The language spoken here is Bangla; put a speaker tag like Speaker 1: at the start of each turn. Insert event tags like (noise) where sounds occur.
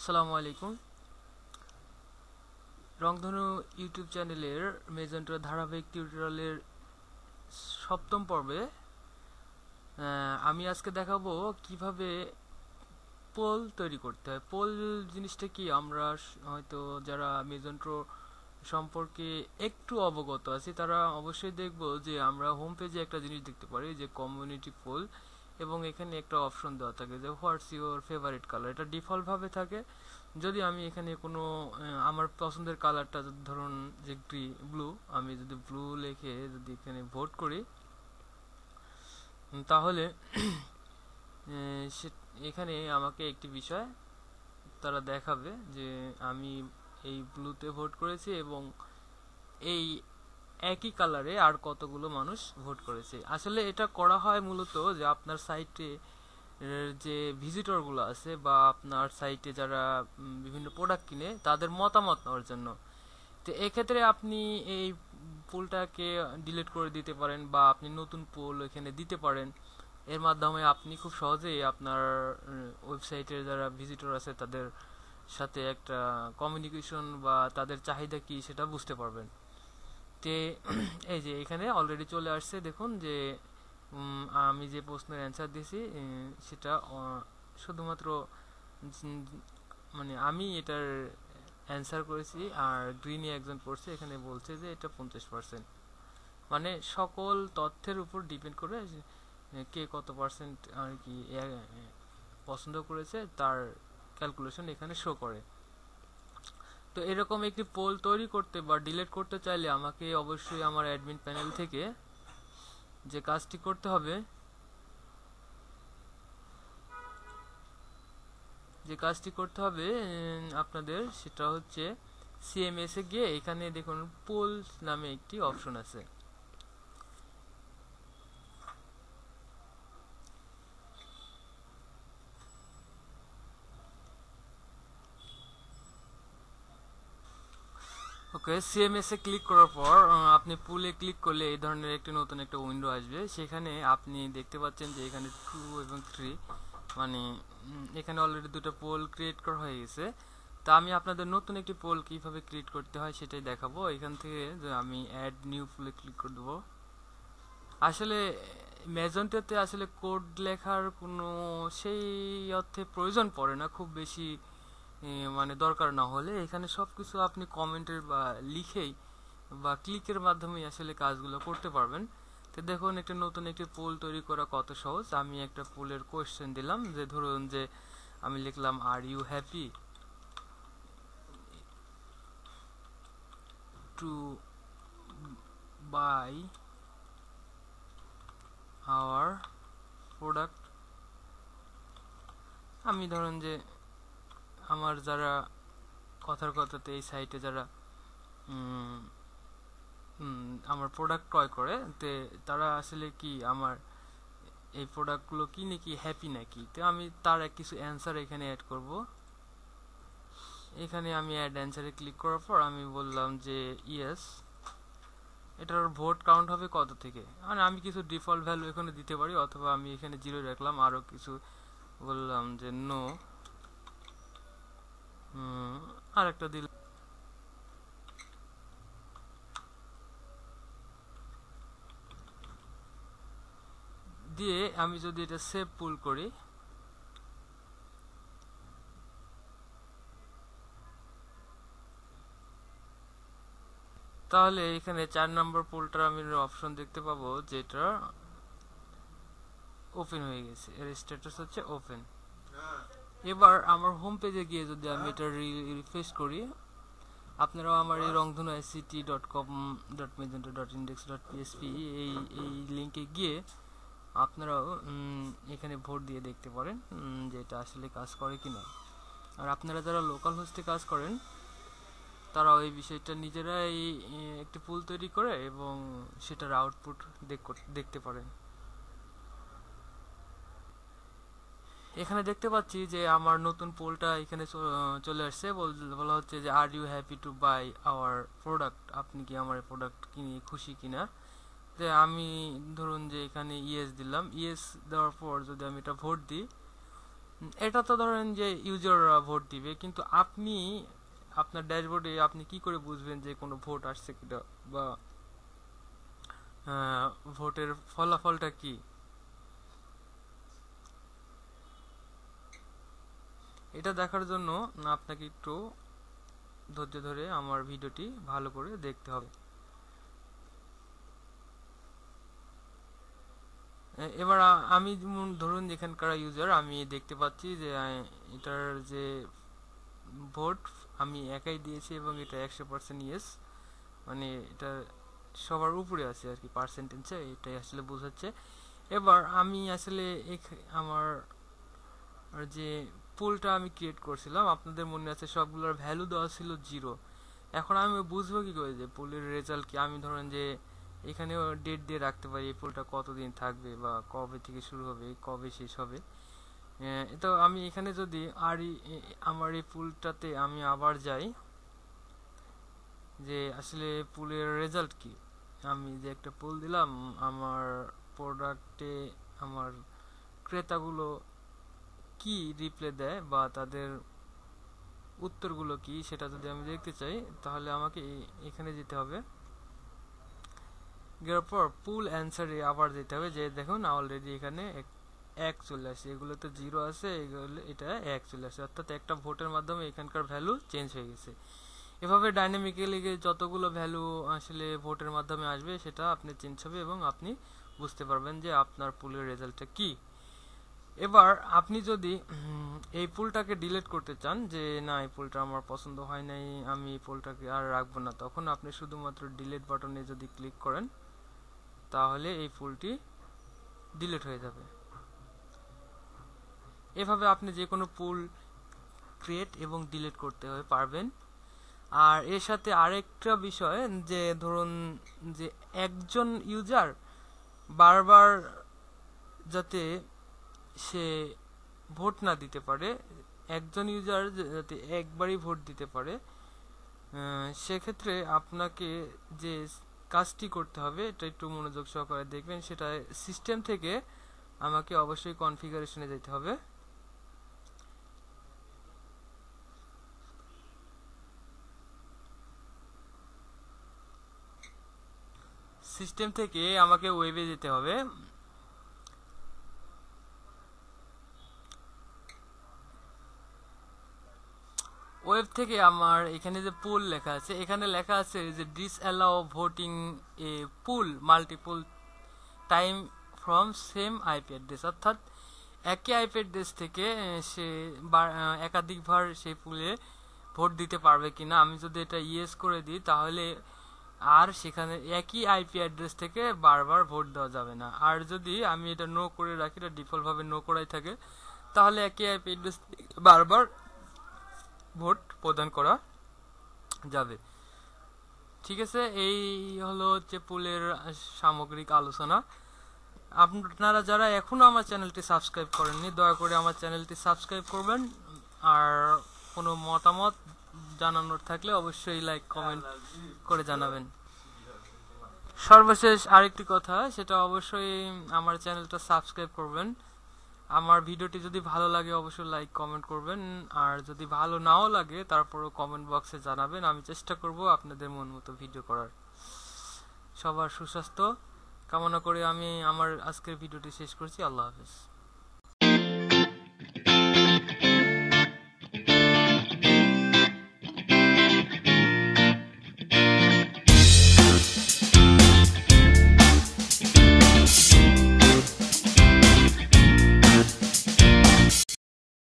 Speaker 1: আসসালামু আলাইকুম রংধনু ইউটিউব চ্যানেলের মেজেন্টো ধারাবাহিক টিউটোরিয়ালের সপ্তম পর্বে আমি আজকে দেখাবো কিভাবে পোল তৈরি করতে হয় পোল জিনিসটা কি আমরা হয়তো যারা মেজেন্ট্রো সম্পর্কে একটু অবগত আছি তারা অবশ্যই দেখব যে আমরা হোম পেজে একটা জিনিস দেখতে পারি যে কমিউনিটি পোল এবং এখানে একটা অপশন দেওয়া থাকে যে হোয়াটস ইউর ফেভারিট কালার এটা ডিফল্টভাবে থাকে যদি আমি এখানে কোনো আমার পছন্দের কালারটা ধরুন যে গ্রি ব্লু আমি যদি ব্লু লেখে যদি এখানে ভোট করি তাহলে (clears throat) এখানে আমাকে একটি বিষয় তারা দেখাবে যে আমি এই ব্লুতে ভোট করেছি এবং এই একই কালারে আর কতগুলো মানুষ ভোট করেছে আসলে এটা করা হয় মূলত যে আপনার সাইটে যে ভিজিটরগুলো আছে বা আপনার সাইটে যারা বিভিন্ন প্রোডাক্ট কিনে তাদের মতামত নেওয়ার জন্য তো এক্ষেত্রে আপনি এই পোলটাকে ডিলিট করে দিতে পারেন বা আপনি নতুন পোল এখানে দিতে পারেন এর মাধ্যমে আপনি খুব সহজেই আপনার ওয়েবসাইটের যারা ভিজিটর আছে তাদের সাথে একটা কমিউনিকেশন বা তাদের চাহিদা কি সেটা বুঝতে পারবেন যে (clears throat) এই যে এখানে অলরেডি চলে আসছে দেখুন যে আমি যে প্রশ্নের অ্যান্সার দিয়েছি সেটা শুধুমাত্র মানে আমি এটার অ্যান্সার করেছি আর গ্রিনি একজন পড়ছে এখানে বলছে যে এটা পঞ্চাশ পার্সেন্ট মানে সকল তথ্যের উপর ডিপেন্ড করে কে কত পার্সেন্ট আর কি পছন্দ করেছে তার ক্যালকুলেশন এখানে শো করে তো এরকম একটি পোল তৈরি করতে বা ডিলেট করতে চাইলে আমাকে অবশ্যই আমার অ্যাডমিন প্যানেল থেকে যে কাজটি করতে হবে যে কাজটি করতে হবে আপনাদের সেটা হচ্ছে সিএমএসে গিয়ে এখানে দেখুন পোল নামে একটি অপশন আছে ওকে এ ক্লিক করার পর আপনি পুলে ক্লিক করলে এই ধরনের একটি নতুন একটা উইন্ডো আসবে সেখানে আপনি দেখতে পাচ্ছেন যে এখানে টু এবং থ্রি মানে এখানে অলরেডি দুটো পোল ক্রিয়েট করা হয়ে গেছে তা আমি আপনাদের নতুন একটি পোল কীভাবে ক্রিয়েট করতে হয় সেটাই দেখাবো এখান থেকে আমি অ্যাড নিউ পোলে ক্লিক করে দেবো আসলে মেজন্টেতে আসলে কোড লেখার কোনো সেই অর্থে প্রয়োজন পড়ে না খুব বেশি মানে দরকার না হলে এখানে সব কিছু আপনি কমেন্টের বা লিখেই বা ক্লিকের মাধ্যমেই আসলে কাজগুলো করতে পারবেন তো দেখুন একটা নতুন একটি পোল তৈরি করা কত সহজ আমি একটা পোলের কোয়েশ্চেন দিলাম যে ধরুন যে আমি লিখলাম আর you happy to buy our product আমি ধরুন যে আমার যারা কথার কথাতে এই সাইটে যারা আমার প্রোডাক্ট ক্রয় করে তে তারা আসলে কি আমার এই প্রোডাক্টগুলো কিনে কি হ্যাপি নাকি তো আমি তার এক কিছু অ্যান্সার এখানে অ্যাড করব এখানে আমি অ্যাড অ্যান্সারে ক্লিক করার পর আমি বললাম যে ইয়েস এটার ভোট কাউন্ট হবে কত থেকে মানে আমি কিছু ডিফল্ট ভ্যালু এখানে দিতে পারি অথবা আমি এখানে জিরো রাখলাম আরও কিছু বললাম যে নো হ্যাঁ, আর একটা দিল দিয়ে আমি যদি এটা সেভ পুল করি তাহলে এখানে চার নম্বর পোলটার আমি অপশন দেখতে পাবো যেটা ওপেন হয়ে গেছে এর স্ট্যাটাস হচ্ছে ওপেন এবার আমার হোম পেজে গিয়ে যদি আমি এটা রিফ্রেশ করি আপনারাও আমার এই রংধনু ICT dot com dot magenta dot index dot PSP এই এই লিঙ্কে গিয়ে আপনারাও এখানে ভোট দিয়ে দেখতে পারেন যে এটা আসলে কাজ করে কি না আর আপনারা যারা লোকাল হোস্টে কাজ করেন তারাও ওই বিষয়টা নিজেরাই একটি পুল তৈরি করে এবং সেটার আউটপুট দেখতে পারেন এখানে দেখতে পাচ্ছি যে আমার নতুন পোলটা এখানে চলে আসছে বলা হচ্ছে যে are you happy to buy our product আপনি কি আমার প্রোডাক্ট কিনে খুশি কিনা যে আমি ধরুন যে এখানে ইএস দিলাম ইএস দেওয়ার পর যদি আমি এটা ভোট দিই এটা তো ধরেন যে ইউজাররা ভোট দিবে কিন্তু আপনি আপনার ড্যাশবোর্ডে আপনি কি করে বুঝবেন যে কোনো ভোট আসছে কিনা বা ভোটের ফলাফলটা কি এটা দেখার জন্য আপনাকে একটু ধৈর্য ধরে আমার ভিডিওটি ভালো করে দেখতে হবে এবার আমি ধরুন এখানকার ইউজার আমি দেখতে পাচ্ছি যে এটার যে ভোট আমি একাই দিয়েছি এবং এটা একশো পার্সেন্ট ইয়েস মানে এটা সবার উপরে আছে আর কি পার্সেন্টেজে এটাই আসলে বোঝাচ্ছে এবার আমি আসলে আমার যে পুলটা আমি ক্রিয়েট করছিলাম আপনাদের মনে আছে সবগুলোর ভ্যালু দেওয়া ছিল জিরো এখন আমি বুঝবো কি করে যে পুলের রেজাল্ট কি আমি ধরেন যে এখানে ডেট দিয়ে রাখতে পারি এই পুলটা কতদিন থাকবে বা কবে থেকে শুরু হবে কবে শেষ হবে তো আমি এখানে যদি আর আমার এই পুলটাতে আমি আবার যাই যে আসলে পুলের রেজাল্ট কি আমি যে একটা পুল দিলাম আমার প্রোডাক্টে আমার ক্রেতাগুলো কি রিপ্লে দেয় বা তাদের উত্তরগুলো কি সেটা যদি আমি দেখতে চাই তাহলে আমাকে এখানে যেতে হবে এরপর পুল অ্যান্সারে আবার যেতে হবে যে দেখুন অলরেডি এখানে এক চলে আসে এগুলো তো জিরো আছে এগুলো এটা এক চলে আসে অর্থাৎ একটা ভোটের মাধ্যমে এখানকার ভ্যালু চেঞ্জ হয়ে গেছে এভাবে ডাইনামিক্যালি যতগুলো ভ্যালু আসলে ভোটের মাধ্যমে আসবে সেটা আপনি চেঞ্জ হবে এবং আপনি বুঝতে পারবেন যে আপনার পুলের রেজাল্টটা কী এবার আপনি যদি এই পুলটাকে ডিলিট করতে চান যে না এই পুলটা আমার পছন্দ হয় নাই আমি এই পুলটাকে আর রাখবো না তখন আপনি শুধুমাত্র ডিলিট বাটনে যদি ক্লিক করেন তাহলে এই পুলটি ডিলিট হয়ে যাবে এভাবে আপনি যে কোনো পুল ক্রিয়েট এবং ডিলিট করতে হয় পারবেন আর এর সাথে আরেকটা বিষয় যে ধরুন যে একজন ইউজার বারবার যাতে সে ভোট না দিতে পারে একজন ইউজার যাতে একবারই ভোট দিতে পারে সেক্ষেত্রে আপনাকে যে কাজটি করতে হবে এটা একটু মনোযোগ সহকারে দেখবেন সেটা সিস্টেম থেকে আমাকে অবশ্যই কনফিগারেশনে যেতে হবে সিস্টেম থেকে আমাকে ওয়েবে যেতে হবে ওয়েব থেকে আমার এখানে যে পুল লেখা আছে এখানে লেখা আছে যে disallow voting a poll multiple time from same IP address অর্থাৎ একই আইপি অ্যাড্রেস থেকে সে একাধিকবার সেই পুলে ভোট দিতে পারবে কিনা আমি যদি এটা ইয়েস করে দিই তাহলে আর সেখানে একই আইপি অ্যাড্রেস থেকে বারবার ভোট দেওয়া যাবে না আর যদি আমি এটা নো করে রাখি এটা ডিফল্টভাবে নো করাই থাকে তাহলে একই আইপি অ্যাড্রেস বারবার ভোট প্রদান করা যাবে ঠিক আছে এই হলো হচ্ছে পুলের সামগ্রিক আলোচনা আপনারা যারা এখনও আমার চ্যানেলটি সাবস্ক্রাইব করেননি দয়া করে আমার চ্যানেলটি সাবস্ক্রাইব করবেন আর কোনো মতামত জানানোর থাকলে অবশ্যই লাইক কমেন্ট করে জানাবেন সর্বশেষ আরেকটি কথা সেটা অবশ্যই আমার চ্যানেলটা সাবস্ক্রাইব করবেন আমার ভিডিওটি যদি ভালো লাগে অবশ্যই লাইক কমেন্ট করবেন আর যদি ভালো নাও লাগে তারপরও কমেন্ট বক্সে জানাবেন আমি চেষ্টা করব আপনাদের মন মতো ভিডিও করার সবার সুস্বাস্থ্য কামনা করে আমি আমার আজকের ভিডিওটি শেষ করছি আল্লাহ হাফিজ